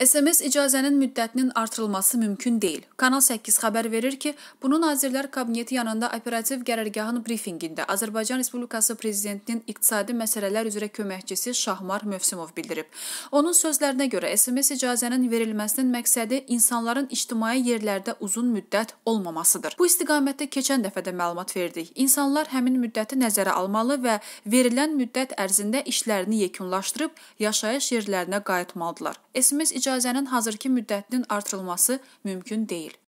SMS icazənin müddətinin artırılması mümkün deyil. Kanal 8 xəbər verir ki, bunu Nazirlər Kabineti yanında operativ qərargahın brifingində Azərbaycan Respublikası prezidentinin iqtisadi məsələlər üzrə köməkçisi Şahmar Mövsümov bildirib. Onun sözlərinə görə SMS icazənin verilməsinin məqsədi insanların ictimai yerlərdə uzun müddət olmamasıdır. Bu istiqamətdə keçən dəfə də məlumat verdik. İnsanlar həmin müddəti nəzərə almalı və verilən müddət ərzində işlərini yekunlaşdırıb yaşayış yerlərinə qayıtmalıdırlar. SMS icazə icazənin hazırki müddətinin artırılması mümkün deyil.